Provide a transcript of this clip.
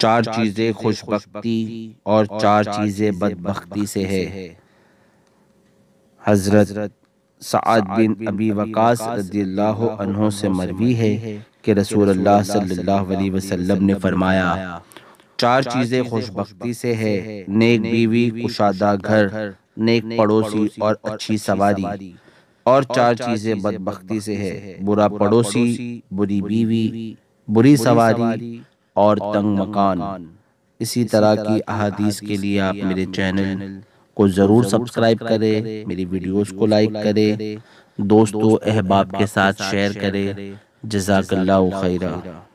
चार चीज़ें खुशबी और चार चीज़ें बदबख्ती से है हज़रत साद बिन अबी वकास रदील्ला से मरवी है कि रसूल अल्लाह सल्लल्लाहु अलैहि वसल्लम ने फरमाया चार चीज़ें खुशबी से है नेक बीवी कुशादा घर नेक पड़ोसी और अच्छी सवारी और चार चीज़ें बदबख्ती से है बुरा पड़ोसी बुरी बीवी बुरी सवारी और तंग मकान इसी तरह की अहादीस के लिए आप मेरे चैनल को ज़रूर सब्सक्राइब करें मेरी वीडियोस को लाइक करें दोस्तों अहबाब के साथ शेयर करें जजाकल्ला खैरा